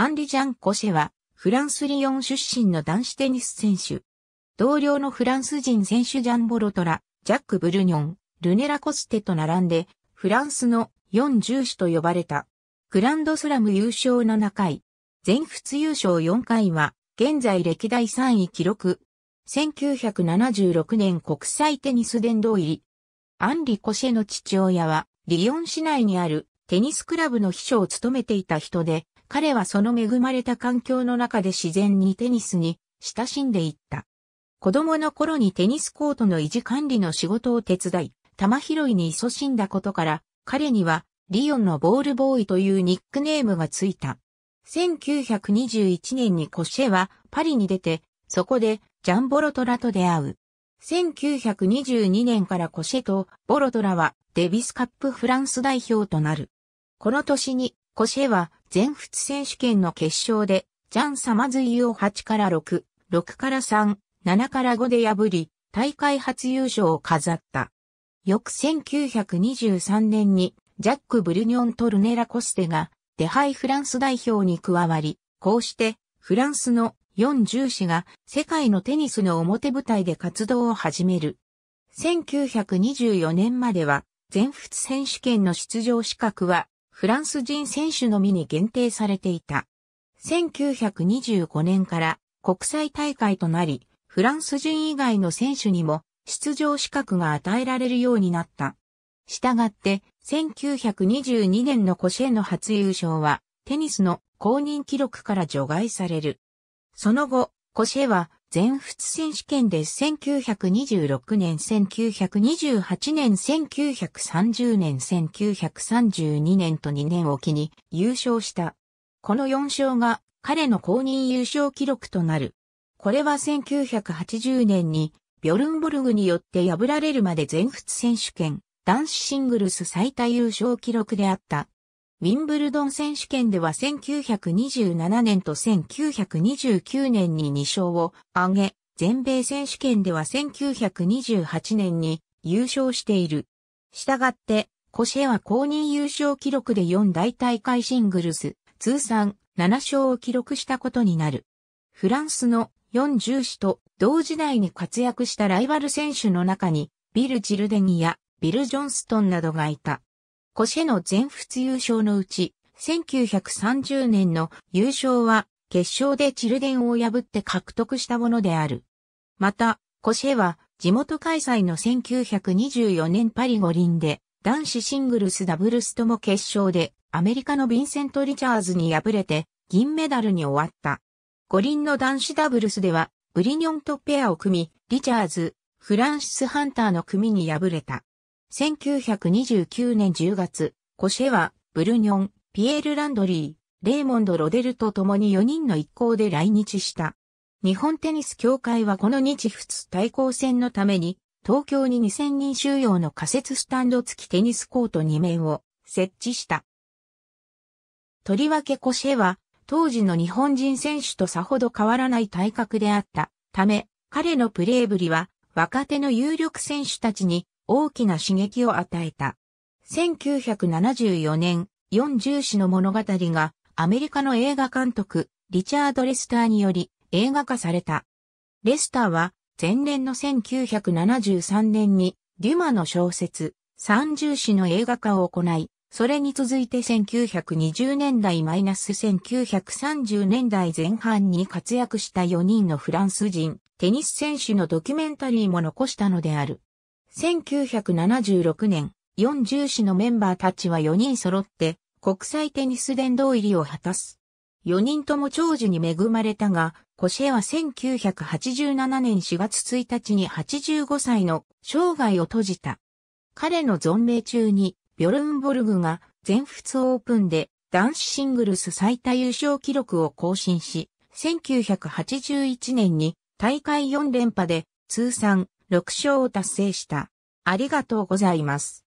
アンリ・ジャン・コシェは、フランス・リヨン出身の男子テニス選手。同僚のフランス人選手ジャン・ボロトラ、ジャック・ブルニョン、ルネラ・コステと並んで、フランスの4重視と呼ばれた。グランドスラム優勝7回、全仏優勝4回は、現在歴代3位記録。1976年国際テニス殿堂入り。アンリ・コシェの父親は、リヨン市内にあるテニスクラブの秘書を務めていた人で、彼はその恵まれた環境の中で自然にテニスに親しんでいった。子供の頃にテニスコートの維持管理の仕事を手伝い、玉拾いに勤しんだことから、彼にはリオンのボールボーイというニックネームがついた。1921年にコシェはパリに出て、そこでジャンボロトラと出会う。1922年からコシェとボロトラはデビスカップフランス代表となる。この年にコシェは全仏選手権の決勝で、ジャン・サマズイを8から6、6から3、7から5で破り、大会初優勝を飾った。翌1923年に、ジャック・ブルニョン・トルネラ・コステが、デハイ・フランス代表に加わり、こうして、フランスの4重視が世界のテニスの表舞台で活動を始める。1924年までは全仏選手権の出場資格はフランス人選手のみに限定されていた。1925年から国際大会となり、フランス人以外の選手にも出場資格が与えられるようになった。したがって、1922年のコシェの初優勝は、テニスの公認記録から除外される。その後、コシェは全仏選手権で1926年、1928年、1930年、1932年と2年を機に優勝した。この4勝が彼の公認優勝記録となる。これは1980年にビョルンボルグによって破られるまで全仏選手権男子シングルス最多優勝記録であった。ウィンブルドン選手権では1927年と1929年に2勝を挙げ、全米選手権では1928年に優勝している。したがって、コシェは公認優勝記録で4大大会シングルス、通算7勝を記録したことになる。フランスの4重視と同時代に活躍したライバル選手の中に、ビル・ジルデニやビル・ジョンストンなどがいた。コシェの全仏優勝のうち、1930年の優勝は、決勝でチルデンを破って獲得したものである。また、コシェは、地元開催の1924年パリ五輪で、男子シングルスダブルスとも決勝で、アメリカのヴィンセント・リチャーズに敗れて、銀メダルに終わった。五輪の男子ダブルスでは、ブリニョンとペアを組み、リチャーズ、フランシス・ハンターの組に敗れた。1929年10月、コシェは、ブルニョン、ピエール・ランドリー、レーモンド・ロデルと共に4人の一行で来日した。日本テニス協会はこの日仏対抗戦のために、東京に2000人収容の仮設スタンド付きテニスコート2面を設置した。とりわけコシェは、当時の日本人選手とさほど変わらない体格であったため、彼のプレーぶりは若手の有力選手たちに大きな刺激を与えた。1974年、四重史の物語がアメリカの映画監督、リチャード・レスターにより映画化された。レスターは前年の1973年にデュマの小説、三重史の映画化を行い、それに続いて1920年代マイナス1930年代前半に活躍した4人のフランス人、テニス選手のドキュメンタリーも残したのである。1976年、四重市のメンバーたちは4人揃って、国際テニス殿堂入りを果たす。4人とも長寿に恵まれたが、コシェは1987年4月1日に85歳の生涯を閉じた。彼の存命中に、ビョルンボルグが全仏オープンで男子シングルス最多優勝記録を更新し、1981年に大会4連覇で通算6勝を達成した。ありがとうございます。